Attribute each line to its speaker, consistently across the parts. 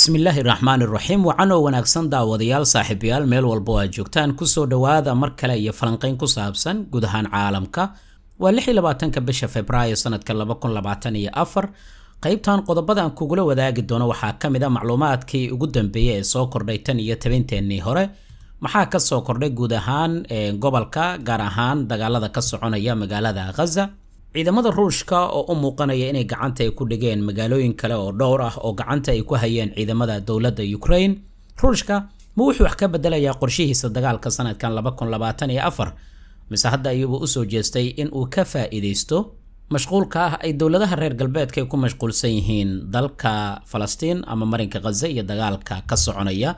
Speaker 1: bismillaahi raxmaan iraxiim wacan oo wanaagsan daawadayaal saaxiibayaal meel walba oo aad joogtaan kusoo dhowaada mar kale iyo falanqayn ku saabsan guud ahaan caalamka waa lix iyo labaatanka bisha februaayo sanadka laba kun labaatan iyo afar qaybtan qodobada aan kugula wadaagi doono waxaa ka mid a ah macluumaadkii ugu dambeeyey ee soo kordhay tan iyo tobanteennii hore maxaa ka soo kordhay guud ahaan gobolka gaar ahaan dagaalada ka soconaya magaalada khaza ciidamada ruushka oo u muuqanaya inay gacanta ay ku dhigeen magaalooyin kale oo dhowr ah oo gacanta ay ku hayeen ciidamada dowladda ukraine ruushka ma wuxuu wax ka bedelayaa qorshihiisa dagaalka sanadkan mise hadda u soo jeestay in uu ka faa'iidaysto mashquulka ah ay dowladaha reer galbeedka ku mashquulsan yihiin dalka falastiin ama marinka khaza iyo dagaalka ka soconaya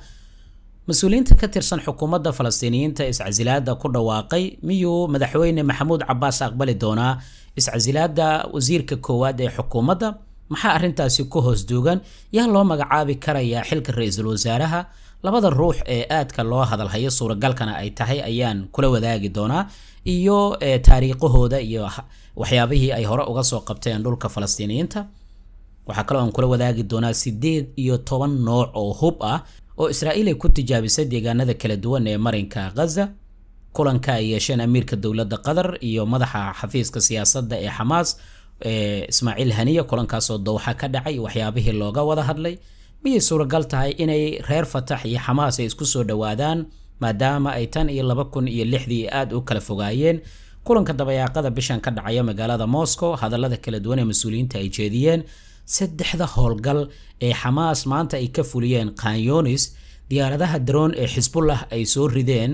Speaker 1: mas-uuliyiinta ka tirsan xukuumadda falastiiniyiinta iscasilaadda ku dhawaaqay miyuu madaxweyne maxamuud cabaas aqbali doonaa iscasilaadda wasiirka koowaad ee xukuumadda maxaa arrintaasi ku hoos duugan yaa loo magacaabi karayaa xilka ra-iisul wasaaraha labada ruux ee aadka loo hadalhayo suuragalkana ay tahay ayaan kula wadaagi doonaa iyo eh, taariikhahooda iyo waxyaabihii ay hore uga soo qabteen dhulka falastiiniyiinta waxaa kaloo aan kula wadaagi doonaa sideed iyo toban nooc oo hub ah oo israa'iil ay ku tijaabisay deegaanada kala duwan ee marinka ghaza kulanka ay yeesheen amiirka dowladda qatar iyo madaxa xafiiska siyaasadda ee xamaas ee ismaaciil haniya kulankaasoo dowxa ka dhacay waxyaabihii looga wada hadlay miyay suuragal tahay inay reer fatax iyo xamaas ay isku soo dhowaadaan maadaama ay tan iyo laba kun iyo lixdii aada u kala fogaayeen kulanka dabayaaqada bishan ka dhacaya magaalada moscow hadallada kala duwan ee mas-uuliyiinta ay jeediyeen saddexda howlgal ee xamaas maanta ay ka fuliyeen kanyoonis diyaaradaha daroon ee xisbullah ay soo rideen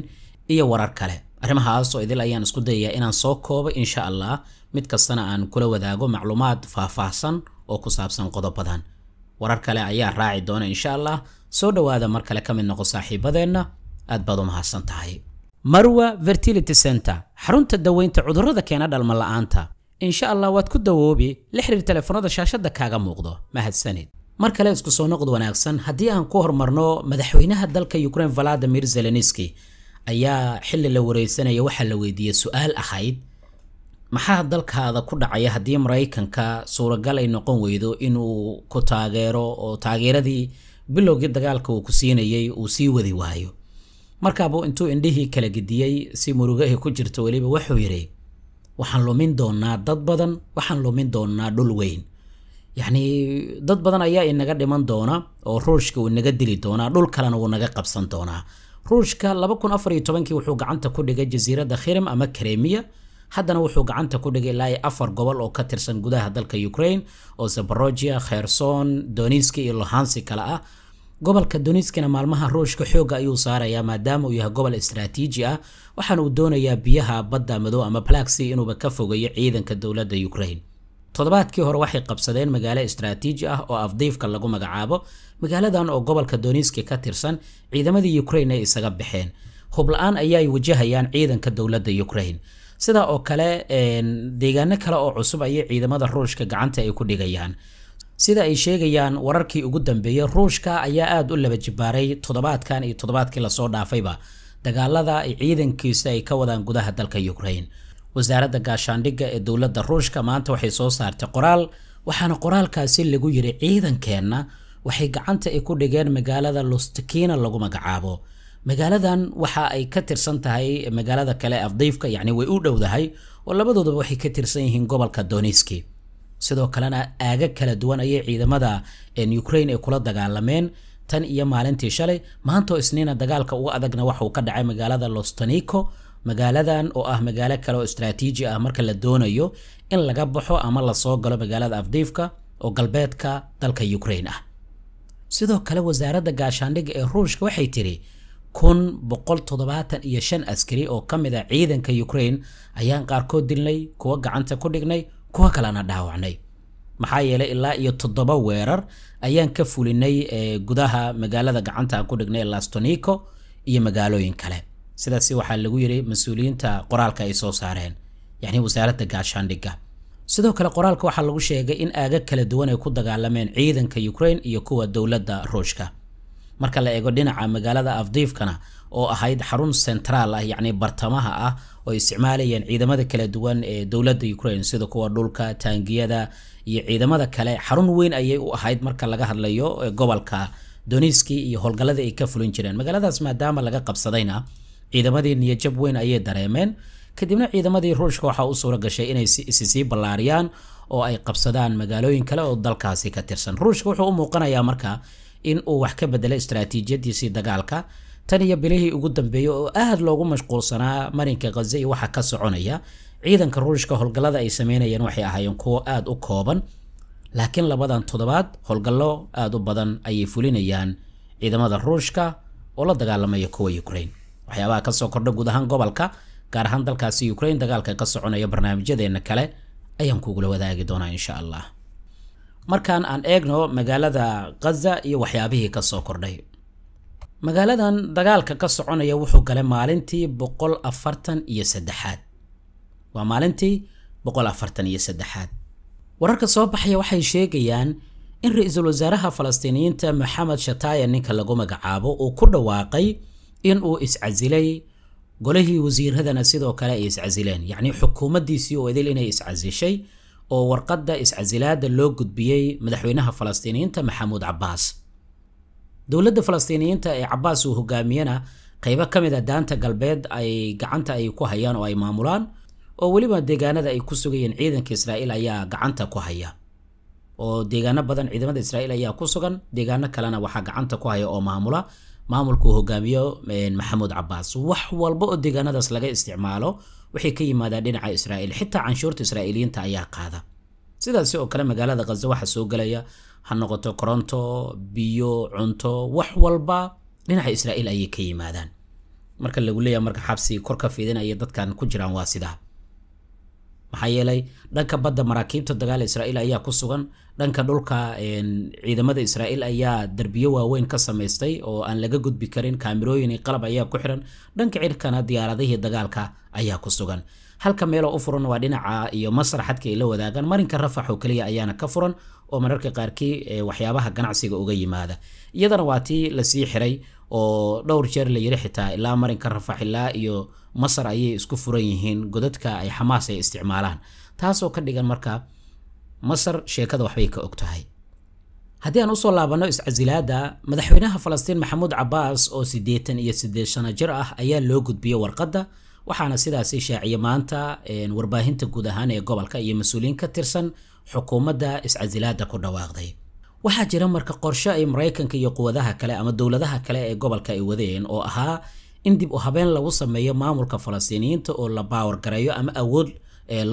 Speaker 1: iyo warar kale arrimahaas oo idil ayaan isku dayayaa inaan soo koobo insha allah mid kastana aan kula wadaago macluumaad faahfaahsan oo ku saabsan qodobadan warar kale ayaa raaci doona insha allah soo dhowaada mar kale ka mid noqo saaxiibadeenna aad baad u mahadsan tahay marwa fertility center xarunta daweynta cudurrada keena dhalma aanta insha allah waad ku dawoobi la xiriir telefoonada shaashadda kaaga muuqdo mahadsanid mar kale isku soo noqod wanaagsan haddii aan ku hormarno madaxweynaha dalka ukraine valadimir zelenski ayaa xilli la wareysanaya waxaa la weydiiyey su-aal ahayd maxaa dalkaada ku dhacaya haddii maraykanka suuragal ay noqon weydo inuu ku taageero oo taageeradii bilowgii dagaalka uu ku siinayay uu sii wadi waayo markaabuu intuu indhihii kala gediyey si murugahi ku jirto weliba wuxuu yidhi waxaan lumin doonaa dad badan waxaan lumin doonaa dhul weyn yacnii dad badan ayaa inaga dhiman doona oo ruushka uu naga dili doonaa dhul kalena wuu naga qabsan doonaa ruushka laba kun afar iyo tobankii wuxuu gacanta ku dhigay jasiiradda khirim ama kremiya haddana wuxuu gacanta ku dhigay ilaa afar gobol oo ka tirsan gudaha dalka ukraine oo zaborogia kherson doniski iyo lohansi kale ah gobolka doniskina maalmaha ruushka xoogga ayuu saarayaa maadaama uu yahay gobol istraatiiji ah waxaana uu doonayaa biyaha badda madow ama balagsi inuuba ka fogeeyo ciidanka dowladda ukrain toddobaadkii hore waxay qabsadeen magaalo istraatiiji ah oo afdiifka lagu magacaabo magaaladan oo gobolka doniski ka tirsan ciidamadii ukrain ay isaga baxeen hubla-aan ayaay wajahayaan ciidanka dowladda ukrain sidaa oo kale deegaano kale oo cusub ayay ciidamada ruushka gacanta ay ku dhigayaan sida ay sheegayaan wararkii ugu dambeeyey ruushka ayaa aad u laba jibaaray toddobaadkan iyo toddobaadkii lasoo dhaafayba dagaalada ciidankiisa ay ka wadaan gudaha dalka ukraine wasaaradda gaashaandhigga ee dowladda ruushka maanta waxay soo saartay qoraal waxaana qoraalkaasi lagu yidhi ciidankeenna waxay gacanta ay ku dhigeen magaalada lustikina lagu magacaabo magaaladan waxa ay ka tirsan tahay magaalada kale afdiifka yacni way u dhowdahay oo labadoodaba waxay ka tirsan yihiin gobolka doniski sidoo kalena aaga kala duwan ayay ciidamada ukrain ay kula dagaalameen tan iyo maalintii shalay maantoo isniina dagaalka uga adagna waxauu ka dhacay magaalada lostonico magaaladan oo ah magaalo kale oo istraatiiji ah marka la doonayo in laga baxo ama lasoo galo magaalada afdiifka oo galbeedka dalka ukrain ah sidoo kale wasaaradda gaashaandhiga ee ruushka waxay tidhi kun boqol toddobaatan iyo shan askari oo ka mid ah ciidanka ukrain ayaan qaarkood dilnay kuwa gacanta ku dhignay kuwa kalena dhaawacnay maxaa yeelay ilaa iyo toddoba weerar ayaan ka fulinay eh, gudaha magaalada gacanta ku dhignay lastonico iyo magaalooyin kale sidaas waxaa lagu yiri mas-uuliyiinta qoraalka ay soo saareen yani wasaaradda gaashaandhigga sidoo kale qoraalka waxaa lagu sheegay in aaga kala duwan ay ku dagaalameen ciidanka ukraine iyo kuwa dowladda ruushka marka la eego dhinaca magaalada afdiifkana oo ahayd xarun centraal ah yacni bartamaha ah oo isticmaalayeen ciidamada kala duwan ee dowladda ukrain sida kuwa dhulka taangiyada iyo ciidamada kale xarun weyn ayay u ahayd marka laga hadlayo eh, gobolka doniskii iyo howlgalladii ay ka fulin jireen magaaladaas maadaama laga qabsadayna ciidamadii niyajab weyn ayay dareemeen kadibna ciidamadii ruushka waxaa u suura inay isi sii ballaariyaan oo ay qabsadaan magaalooyin kale oo dalkaasi ka tirsan ruushka wuxuu u muuqanayaa marka in uu wax ka bedelo istaraatiijiyadiisii dagaalka tan iyo bilihii ugu dambeeyey oo aad loogu mashquulsanaa marinka khaze iyo waxa ka soconaya ciidanka ruushka howlgallada ay sameynayeen waxay ahaayeen kuwo aad u kooban laakiin labadan toddobaad howlgallo aad u badan ayay fulinayaan ciidamada ruushka oo la dagaalamaya kuwa ukraine waxyaabaha kasoo kordha guud ahaan gobolka gaar ahaan dalkaasi ukrain dagaalka ka soconaya barnaamijyadeena kale ayaan kugula wadaagi doonaa insha allah markaan aan eegno magaalada khaza iyo waxyaabihii kasoo kordhay magaaladan dagaalka ka soconaya wuxuu galay maalintii boqol afartan iyo saddexaad waa maalintii boqol afartan iyo saddexaad wararka soo baxaya waxay sheegayaan in ra-iisul wasaaraha falastiiniyiinta maxamed shataya ninka lagu magacaabo uu ku dhawaaqay in uu iscasilay golihii wasiiradana sidoo kale ay iscasileen yacnii xukuumaddiisii oo idil inay iscasishay oo warqadda iscasilaada loo gudbiyey madaxweynaha falastiiniyiinta maxamuud cabaas dowladda falastiiniyiinta ee cabaas uu hogaamiyana qaybo ka mid a ah daanta galbeed ay gacanta ay ku hayaan oo ay maamulaan oo weliba deegaanada ay ku sugayeen ciidanka israa'iil ayaa gacanta ku haya oo deegaano badan ciidamada israa'iil ayaa ku sugan deegaano kalena waxaa gacanta ku haya oo maamula maamulkuu hogaamiyo maxamuud cabaas wax walba oo deegaanadaas laga isticmaalo waxay ka yimaadaan dhinaca israa'iil xitaa canshuurta israa'iiliyiinta ayaa qaada sidaasi oo kale magaalada khaza waxaa soo gelaya ha noqoto koronto biyo cunto wax walba dhinaca israa'iil ayay ka yimaadaan marka lagu leeyaha marka xabsi kor ka fiidinaya dadkan ku jiraan waa sidaa maxaa yeelay dhanka badda maraakiibta dagaal israa'iil ayaa ku sugan dhanka dhulka ciidamada israa'iil ayaa derbiyo waaweyn ka samaystay oo aan laga gudbi karin kaamirooyin iyo qalab ayaa ku xiran dhanka cirkana diyaaradihii dagaalka ayaa ku sugan halka meeloo u furan waa dhinaca iyo masar xadka ay la wadaagaan marinka rafax oo keliya ayaana ka furan oo mararka qaarkii eh, waxyaabaha ganacsiga uga yimaada iyadana waa tii lasii xiray oo dhowr jeer la xitaa ilaa marinka rafax ilaa iyo masar ayay isku furan yihiin godadka ay xamaas ay isticmaalaan taasoo ka dhigan marka masar sheekada waxbay ka og tahay haddii aan usoo laabanno iscasilaada madaxweynaha falastiin maxamuud cabaas oo sideetan iyo sideed sano jir ah ayaa loo gudbiyey warqadda waxaana sidaasi shaaciye maanta warbaahinta guud ahaan ee gobolka iyo mas-uuliyiin ka tirsan xukuumadda iscasilaada ku dhawaaqday waxaa jira marka qorsho ay maraykanka iyo quwadaha kale ama dowladaha kale ee gobolka ay wadeen oo ahaa in dib u habeen lagu sameeyo maamulka falastiiniyiinta oo la baawargareeyo ama awood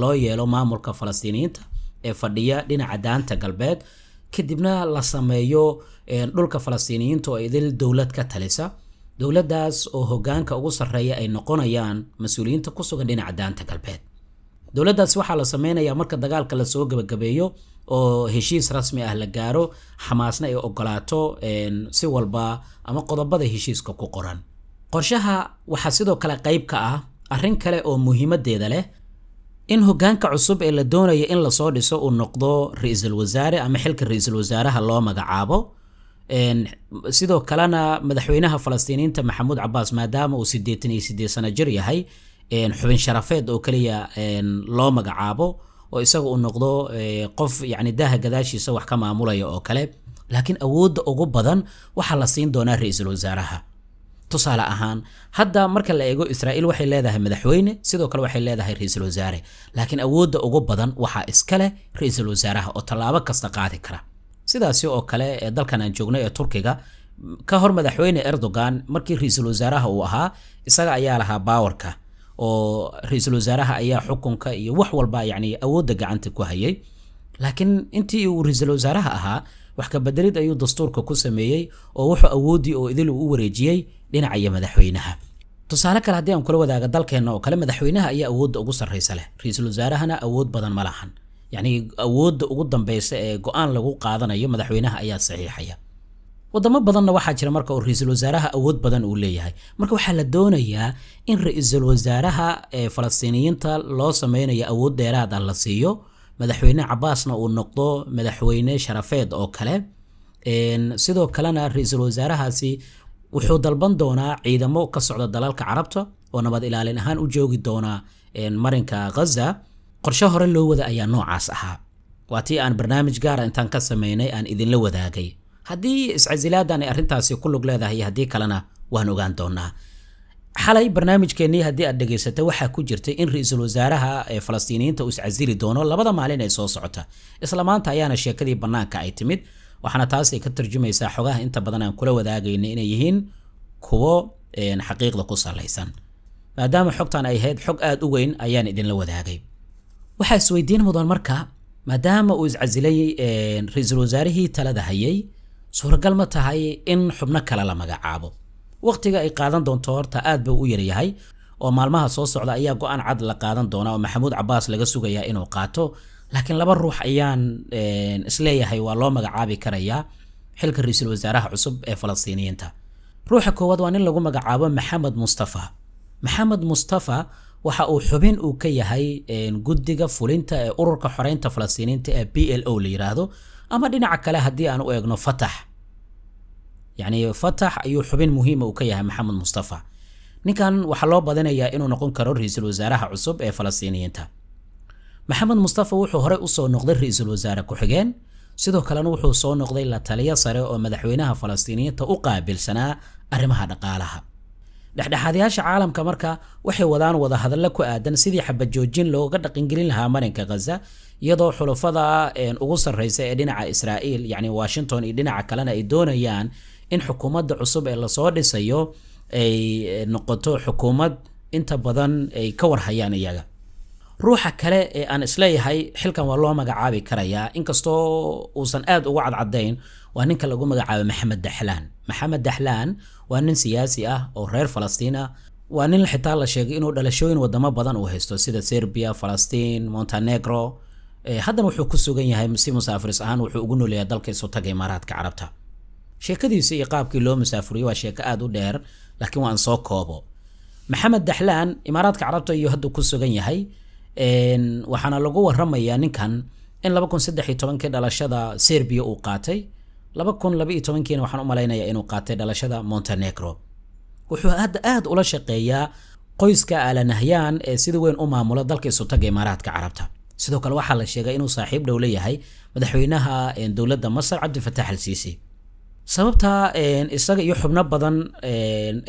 Speaker 1: loo yeelo maamulka falastiiniyiinta ee fadhiya dhinaca daanta galbeed kadibna la sameeyo dhulka falastiiniyiinta oo idil dowlad ka talisa dowladdaas oo hoggaanka ugu sarreeya ay noqonayaan mas-uuliyiinta ku sugan dhinaca daanta galbeed dowladdaas waxaa la sameynayaa marka dagaalka lasoo gebagabeeyo oo heshiis rasmi ah la gaaro xamaasna ay ogolaato si walba ama qodobada heshiiska ku qoran qorshaha waxaa sidoo kale qayb ka ah arrin kale oo muhiimadeeda leh in hoggaanka cusub ee la doonayo in lasoo dhiso uu noqdo ra-iisul wasaare ama xilka ra-iisul wasaaraha loo magacaabo sidoo kalena madaxweynaha falastiiniinta maxamuud cabaas maadaama uu sideetan iyo sideed sano jir yahay xubin sharafeed oo keliya loo magacaabo oo isaga uu noqdo eh, qof yani daaha gadaashiisa wax ka maamulaya oo kale laakiin awoodda ugu badan waxaa la siin doonaa ra-iisul wasaaraha tusaale ahaan hadda marka la eego israa'iil waxay leedahay madaxweyne sidoo kale waxay leedahay ra-iisul wasaare laakiin awoodda ugu badan waxaa iska ra-iisul wasaaraha oo tallaabo kasta qaadi kara sidaasi oo kale ee dalkan aan joogno ee turkiga ka hor madaxweyne erdogan markii ra-iisul wasaaraha uu ahaa isaga ayaa lahaa baawarka oo ra-iisul wasaaraha ayaa xukunka iyo wax walba yacni awoodda gacanta ku hayay laakiin intii uu ra-iisul wasaaraha ahaa wax kabedelid ayuu dastuurka ku sameeyey oo wuxuu awooddii oo idil u wareejiyey dhinacaya madaxweynaha tusaale kale haddii aan kula wadaaga dalkeenna oo kale madaxweynaha ayaa awoodda ugu sarraysa leh ra-iisul wasaarahana awood badan ma lahan yacni awoodda ugu dambeysa ee go-aan lagu qaadanayo madaxweynaha ayaa saxiixaya wadamo badanna waxaa jira marka oo ra-iisul wasaaraha awood badan uu leeyahay marka waxaa la doonayaa in ra-iisul wasaaraha ee falastiiniyiinta loo sameynayo awood dheeraad ah la siiyo madaxweyne cabaasna uu noqdo madaxweyne sharafeed oo kale sidoo kalena ra-iisul wasaarahaasi wuxuu dalban doonaa ciidamo ka socda dalalka carabta oo nabad ilaalin ahaan u joogi doona marinka ghaza qorshe hore loo wada ayaa noocaas ahaa waa tii aan barnaamij gaara ah intaan ka samaynay aan idinla wadaagay haddii iscasilaadaan ay arrintaasi ku lug leedahay haddii kalena waan ogaan doonaa xalay barnaamijkeennii haddii aad dhegaysata waxaa ku jirtay in ra-iisul wasaaraha ee falastiiniyiinta uu iscasili doono labada maalin ee soo socota isla maanta ayaana sheekadii bannaanka ay timid waxaana taasay ka tarjumaysaa xogaha inta badan aan kula wadaagayna inay yihiin kuwo xaqiiqda ku salaysan maadaama xogtan ay ahayd xog aada u weyn ayaan idinla wadaagay waxaa isweydiin mudan marka maadaama uu iscasilay ra-iisul wasaarihii talada hayay suuragal ma tahay in xubno kale la magacaabo wakhtiga ay qaadan doonto horta aad buu u yaryahay oo maalmaha soo socda ayaa go-aan cad la qaadan doona oo maxamuud cabaas laga sugayaa inuu qaato laakiin laba ruux ayaan isleeyahay waa loo magacaabi karayaa xilka ra-iisul wasaaraha cusub ee falastiiniyiinta ruuxa koowaad waa nin lagu magacaabo maxamed mustafa maxamed mustafa waxa uu xubin uu ka yahay guddiga fulinta ee ururka xoreynta falastiiniinta ee b l o la yidhaahdo ama dhinaca kale haddii aan u eegno fatax yacni fatax ayuu xubin muhiima uu ka yahay maxamed mustafa ninkan waxaa loo badinayaa inuu noqon karo ra-iisul wasaaraha cusub ee falastiiniyiinta maxamed mustafa wuxuu horey usoo noqday ra-iisul wasaare ku-xigeen sidoo kalena wuxuu soo noqday la taliyo sare oo madaxweynaha falastiiniyiinta u qaabilsanaa arrimaha dhaqaalaha dhexdhexaadyaasha caalamka marka waxay wadaan wadahadallo ku aadan sidii xabajoojin looga dhaqangelin lahaa marinka khaza iyadoo xulafada ugu sarreysa ee dhinaca israa'iil yacni washington iyo dhinaca kalena ay doonayaan in xukuumadda cusub ee lasoo dhisayo ay noqoto xukuumad inta badan ay ka warhayaan iyaga ruuxa kale ee aan isleeyahay xilkan waa loo magacaabi karayaa inkastoo uusan aad uga cadcadayn waa ninka lagu magacaabo maxamed daxlaan maxamed daxlaan waa nin siyaasi ah oo reer falastiin ah waa nin xitaa la sheegay inuu dhalashooyin wadamo badan uu haysto sida serbiya falastiin montenegro eh, haddana wuxuu ku sugan yahay si musaafiris ahaan wuxuu ugu nooleeyaa dalka isu taga imaaraadka carabta sheekadiisa iyo qaabkii loo musaafuriyo waa sheeko aad u dheer laakiin waan soo koobo maxamed daxlaan imaaraadka carabta iyo hadduu ku sugan yahay waxaana lagu waramayaa ninkan in kii dhalashada serbiya uu qaatay laba kun labaiyo tobankiina waxaan u malaynayaa inuu qaatay dhalashada montenegro wuxuu hadda aad ula shaqeeyaa qoyska alanahyan ee sida weyn u maamula dalka isutaga imaaraadka carabta sidoo kale waxaa la sheegay inuu saaxiib dhow leeyahay madaxweynaha dowladda masar cabdifatax al siisi sababta isaga iyo xubno badan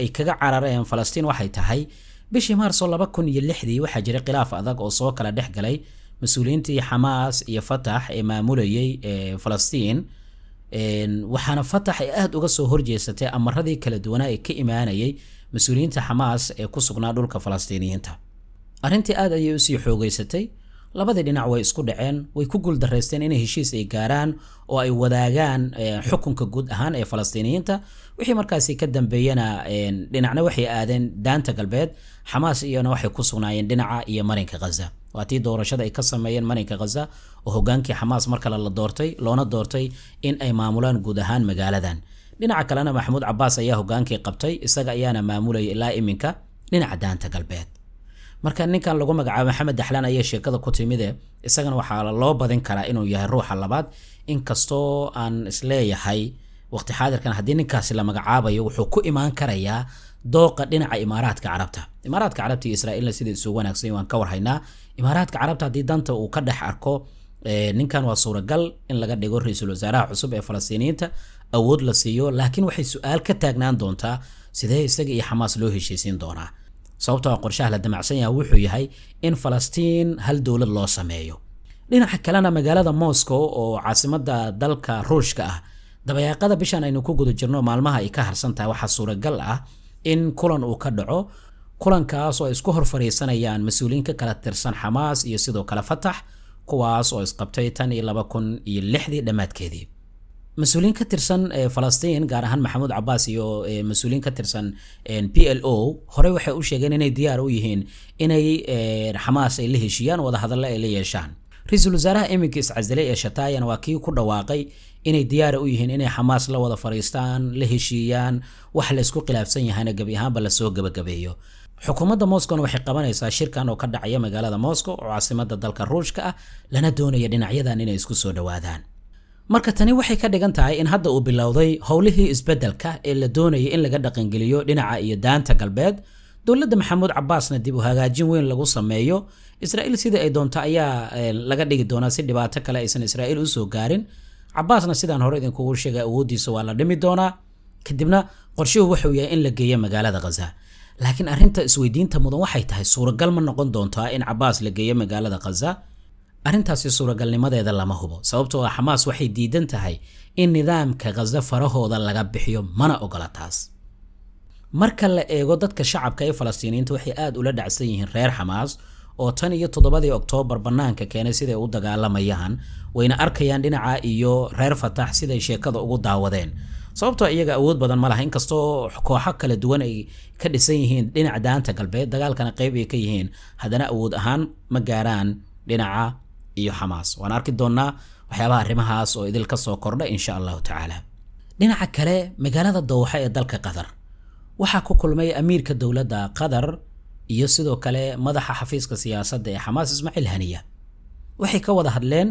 Speaker 1: ay kaga carareen falastiin waxay tahay bishii maarso laba kun iyo lixdii waxaa jiray khilaaf adag oo soo kala dhex galay mas-uuliyiintii xamaas iyo fatax ee maamulayay falastiin waxaana fatax ay aad uga soo horjeesatay amaradii kala duwanaa ee ka imaanayay mas-uuliyiinta xamaas ee ku sugnaa dhulka falastiiniyiinta arrintii aad ayay usii xoogaysatay labadii dhinac way isku dhaceen way ku guuldareysteen inay heshiis ay gaaraan oo ay wadaagaan xukunka guud ahaan ee falastiiniyiinta wixii markaasi ka dambeeyana dhinacna waxay aadeen daanta galbeed xamaas iyona waxay ku sugnaayeen dhinaca iyo marinka khaza waa tii doorashada ay ka sameeyeen marinka khaza oo hogaankii xamaas mar kale la doortay loona doortay in ay maamulaan guud ahaan magaaladan dhinaca kalena maxamuud cabaas ayaa hoggaankii qabtay isaga ayaana maamulaya ilaa iminka dhinaca daanta galbeed marka ninkan lagu magacaabo maxamed daxlaan ayaa sheekada ku timide isagana waxaa loo badin karaa inuu yahay ruuxa labaad inkastoo aan isleeyahay waqti xaadirkan haddii ninkaasi la magacaabayo wuxuu ku imaan karayaa dooqa dhinaca imaaraadka carabta imaaraadka carabta iyo israa'iilna sida isu wanaagsan waan ka warhaynaa imaaraadka carabta haddii danta uu ka dhex arko eh, ninkan waa suuragal in laga dhigo ra-iisul wasaaraha cusub ee falastiiniyiinta awood la siiyo laakiin waxay su-aal ka taagnaan doontaa sidee isaga iyo xamaas loo heshiisiin doonaa sababtoo ah qorshaha la damacsan yaha wuxuu yahay in falastiin hal dowlad loo sameeyo dhinaca kalena magaalada moscow oo caasimada dalka ruushka ah dabayaaqada bishan aynu ku guda jirno maalmaha ay ka harsantahay waxaa suuragal ah in kulan uu ka dhaco kulankaas oo ay isku hor fariisanayaan mas-uuliyiin ka kala tirsan xamaas iyo sidoo kale fatax kuwaas oo isqabtay tan iyo laba kun iyo lixdii dhammaadkeedii mas-uuliyiin ka tirsan eh, falastiin gaar ahaan maxamuud cabaas iyo eh, mas-uuliyiin ka tirsan eh, p l o horey waxay u sheegeen inay diyaar u yihiin inay xamaas ay la heshiiyaan wadahadallo ay la yeeshaan ra-iisul wasaaraha iminka iscasdilay ee shataayan waa kii ku dhawaaqay inay diyaara u yihiin inay xamaas la wada fariistaan la heshiiyaan wax laysku khilaafsan yahayna gebi ahaanba lasoo gebagabeeyo xukuumadda moscowna waxay qabanaysaa shirkan oo ka dhacaya magaalada moscow oo caasimadda dalka ruushka ah lana doonaya dhinacyadan inay isku soo dhowaadaan marka tani waxay ka dhigan tahay in hadda uu bilowday howlihii isbeddelka ee la doonayay in laga dhaqangeliyo dhinaca iyo daanta galbeed dowladda maxamuud cabaasna dib u hagaajin weyn lagu sameeyo israa'iil sidai ay doonto ayaa eh, laga dhigi doonaa si dhibaato kale aysan israa'iil usoo gaarin cabaasna sidaan hore idinkugu sheegay awooddiisa waa la dhimi doonaa kadibna qorshuhu wuxuu yahay in la geeyo magaalada khaza laakiin arrinta isweydiinta mudan waxay tahay suuragal ma noqon doontaa ah in cabaas la geeyo magaalada khaza arrintaasi suuragalnimadeeda lama hubo sababtoo ah xamaas waxay diidan tahay in nidaamka khaza farahooda laga bixiyo mana ogola taas marka la eego dadka shacabka ee falastiiniyiinta waxay aad ula dhacsan yihiin reer xamaas oo tan iyo toddobadii oktoobar bannaanka keenay siday u dagaalamayaan wayna arkayaan dhinaca iyo reer fatax siday sheekada ugu daawadeen sababtoo ah iyaga awood badan ma laha inkastoo kooxo kala duwan ay ka dhisan yihiin dhinaca daanta galbeed dagaalkana qayb ay ka yihiin haddana awood ahaan ma gaaraan dhinaca iyo xamaas waan arki doonnaa waxyaabaha arrimahaas oo idil ka soo kordha insha allahu tacaala dhinaca kale magaalada dowxo ee dalka qatar waxaa ku kulmay amiirka dowladda qatar iyo sidoo kale madaxa xafiiska siyaasadda ee xamaas ismaaciil haniya waxay ka wada hadleen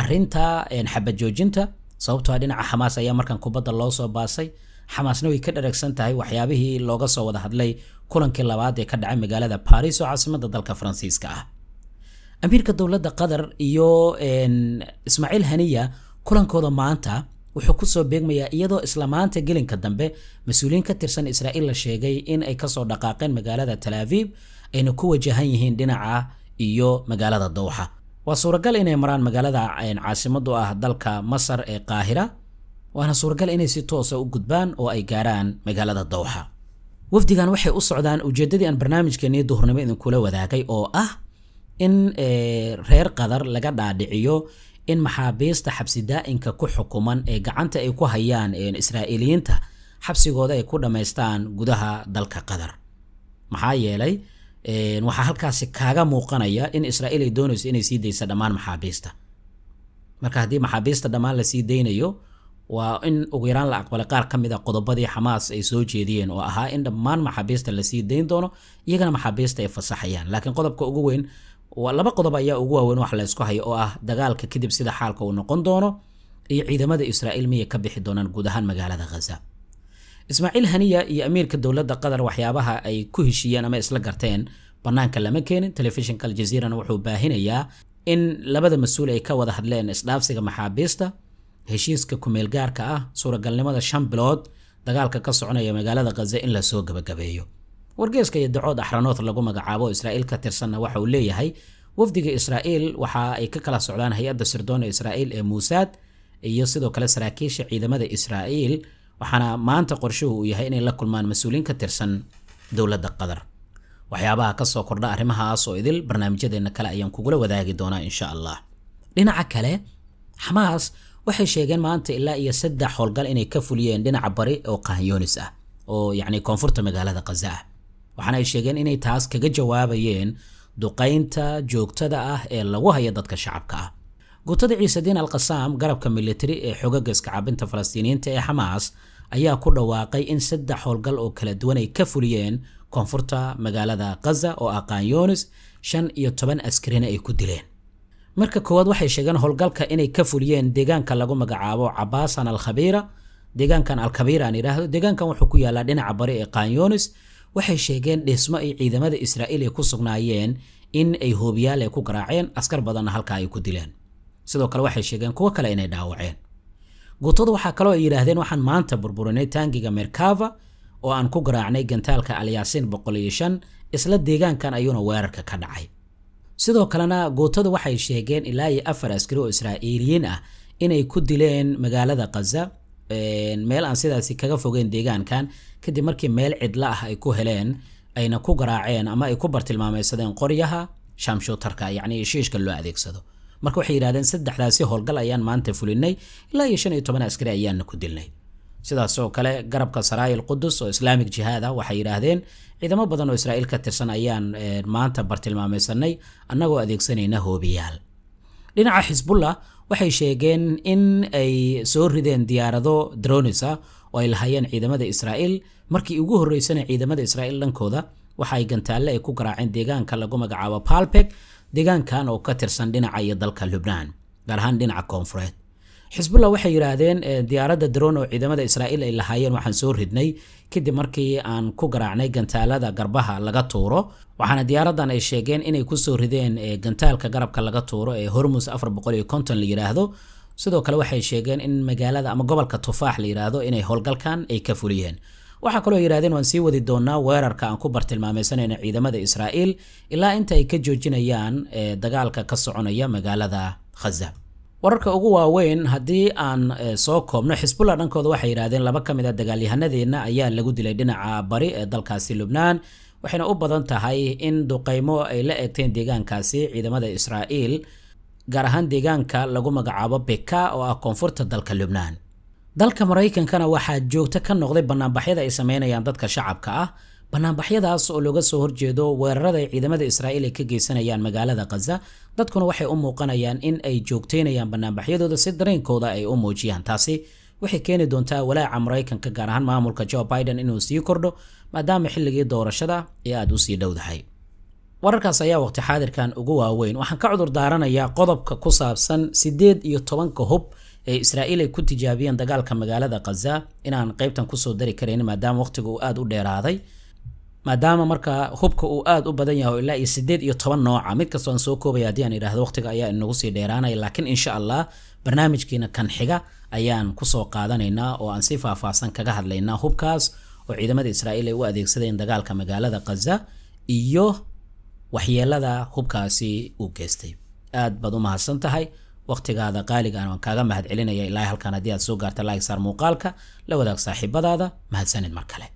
Speaker 1: arinta xabadjoojinta sababtoa ah dhinaca xamaas ayaa markan kubadda loo soo baasay xamaasna way ka dharagsan tahay waxyaabihii looga soo wada hadlay kulankii labaad ee ka dhacay magaalada baris oo caasimadda dalka faransiiska ah amiirka dowladda qatar iyo ismaaciil haniya kulankooda maanta wuxuu kusoo beegmayaa iyadoo islamaanta gelinka dambe mas-uuliyiin ka tirsan israa'iil la sheegay in ay kasoo dhaqaaqeen magaalada talaaviib ayna ku wajahan yihiin dhinaca iyo magaalada dowxa waa suuragal inay maraan magaalada caasimadu ah dalka masar ee qaahira waana suuragal inay si toosa ah u gudbaan oo ay gaaraan magaalada dowxa wafdigan waxay u socdaan ujeeddadii aan barnaamijkeennii duhurnimo idinkula wadaagay oo ah in eh, reer qadar laga dhaadhiciyo in maxaabiista xabsi daa'inka ku xukuman ee gacanta ay ku hayaan israa'iiliyiinta xabsigooda ay ku dhammaystaan gudaha dalka qatar maxaa yeelay waxaa halkaasi kaaga muuqanaya in israa'iil ay doonayso inay sii daysa dhammaan maxaabiista marka haddii maxaabiista dhammaan la sii daynayo waa in ugu yaraan la aqbalay qaar ka mid a ah qodobadii xamaas ay soo jeediyeen oo ahaa in dhammaan maxaabiista lasii sii dayn doono iyagana maxaabiista ay fasaxayaan laakiin qodobka ugu weyn waa laba qodob ayaa ugu waaweyn wax laysku hayo oo ah dagaalka kadib sida xaalka uu noqon doono iyo ciidamada israa'iil miyay ka bixi doonaan guud ahaan magaalada khaza ismaaciil haniya iyo amiirka dowladda qatar waxyaabaha ay ku heshiiyeen ama isla garteen bannaanka lama keenin telefishinka aljaziirana wuxuu baahinayaa in labada mas-uul ay ka wada hadleen isdhaafsiga maxaabiista heshiiska kumeelgaarka ah suuragalnimada shan bilood dagaalka ka soconaya magaalada khaza in lasoo gabagabeeyo wargeeska iyo dacood axranoth lagu magacaabo israa'iil ka tirsanna waxa uu leeyahay wafdiga israa'iil waxa ay ka kala socdaan hay-adda sirdoona israa'iil ee muusaad iyo sidoo kale saraakiisha ciidamada israa'iil waxaana maanta qorshuhu uu yahay inay la kulmaan mas-uuliin ka tirsan dowladda qatar waxyaabaha ka soo kordha arrimahaas oo idil barnaamijyadeenna kale ayaan kugula wadaagi doonaa insha allah dhinaca kale xamaas waxay sheegeen maanta ilaa iyo saddex howlgal inay ka fuliyeen dhinaca bari oo qahanyoonis ah oo yacni koonfurta magaalada khaza ah waxaana ay sheegeen inay taas kaga jawaabayeen duqaynta joogtada ah ee lagu haya dadka shacabka ah gutada ciisediin alkasaam garabka militari ee xogaga iskacaabinta falastiiniyiinta ee xamaas ayaa ku dhawaaqay in saddex howlgal oo kala duwan ay ka fuliyeen koonfurta magaalada khaza oo ah kanyonis shan iyo toban askarina ay ku dileen marka koowaad waxay sheegeen howlgalka inay ka fuliyeen deegaanka lagu magacaabo cabaasan alkhabiira deegaankan alkabiira aan idhaahdo deegaankan wuxuu ku yaalaa dhinaca bari ee kanyonis waxay sheegeen dhismo ay ciidamada israa'iil ay ku sugnaayeen in ay hoobiyaal ay ku garaaceen askar badanna halkaa ay ku dileen sidoo kale waxay sheegeen kuwo kale inay dhaawaceen gutadu waxaa kaloo ay yidhaahdeen waxaan maanta burburinay taangiga merkava oo aan ku garaacnay gantaalka alyaasin boqol isla deegaankan ayuuna weerarka ka dhacay sidoo kalena guutadu waxay sheegeen ilaa iyo afar askari oo israa'iiliyiin ah inay ku dileen magaalada khaza meel aan sidaasi kaga fogeen deegaankan kadib markii meel cidla ah ay ku heleen ayna ku garaaceen ama ay ku bartilmaameysadeen qoryaha shamshuutarka yacni shiishka loo adeegsado marka waxay yidhahdeen saddexdaasi howlgal ayaan maanta fulinay ilaa iyo shan iyo toban askari ayaana ku dilnay sidaasoo kale garabka saraayil qudus oo islaamic jihaad ah waxay yidhaahdeen ciidamo badan oo israa'iil ka tirsan ayaan maanta bartilmaameysanay annagoo adeegsanayna hoobiyaal dhinaca xisbullah waxay sheegeen in ay soo rideen diyaarado dronis ah oo ay lahaayeen ciidamada israa'iil markii ugu horreysana ciidamada israa'iil dhankooda waxa ay gantaalle ay ku garaaceen deegaanka lagu magacaabo palpeg deegaankan oo ka tirsan dhinaca iyo dalka lubnaan gaar ahaan dhinaca koonfureed xisbullah waxay yidhaahdeen eh, diyaaradda daroon oo ciidamada israa'iil ay lahaayeen waxaan soo ridnay kadib markii aan ku garaacnay gantaalada garbaha laga tuuro waxaana diyaaradan ay sheegeen inay kusoo rideen eh, gantaalka garabka laga tuuro ee hormus la yidhaahdo sidoo kale waxay sheegeen in magaalada ama gobolka tufaax la yidhaahdo inay howlgalkan ay ka fuliyeen waxaa kaloo yidhahdeen waan sii wadi doonaa weerarka aan ku bartilmaamaysanayna ciidamada israa'iil ilaa inta ay ka joojinayaan eh, dagaalka ka soconaya magaalada khaza wararka ugu waaweyn haddii aan eh, soo koobno xisbullah dhankooda waxay yidhaahdeen laba ka mid a ah dagaalyahanadeenna ayaa lagu dilay dhinaca bari ee dalkaasi lubnaan waxayna u badan tahay in duqaymo ay la eegteen deegaankaasi ciidamada israa'iil gaar ahaan deegaanka lagu magacaabo beka oo ah koonfurta dalka lubnaan dalka maraykankana waxaa joogto ka noqday bannaanbaxyada ay sameynayaan dadka shacabka ah banaanbaxyadaas oo looga soo horjeedo weerarada ay ciidamada israa'iil ay ka geysanayaan magaalada khaza dadkuna waxay u muuqanayaan in ay joogteynayaan banaanbaxyadooda si dareenkooda ay u muujiyaan taasi waxay keeni doontaa walaaca maraykanka gaar ahaan maamulka jo biden inuu sii kordho maadaama xilligii doorashada ee aad usii dhowdahay wararkaas ayaa waqti xaadirkan ugu waaweyn waxaan ka cudur daaranayaa qodobka ku saabsan siddeed iyo tobanka hub ee israa'iil ay ku tijaabiyeen dagaalka magaalada khaza inaan qaybtan kusoo dari karayn maadaama waqhtiga uu aada u dheeraaday maadaama marka hubka uu aada u badan yaho ilaa iyo sideed iyo toban nooca mid kastoo aan soo koobaya haddii aan idhahdo waqtiga ayaa inagu sii dheeraanaya laakiin insha allah barnaamijkiina kan xiga ayaan kusoo qaadanaynaa oo aan si faahfaahsan kaga hadlaynaa hubkaas oo ciidamada israa'iil ay u adeegsadeen dagaalka magaalada khaza iyo waxyeelada hubkaasi uu geystay aad baad u mahadsan tahay waqtigaada qaaligaan waan kaaga mahad celinaya ilaa haddii aad soo gaarta laaisaar muuqaalka la wadaag saaxiibadaada mahadsanid mar kale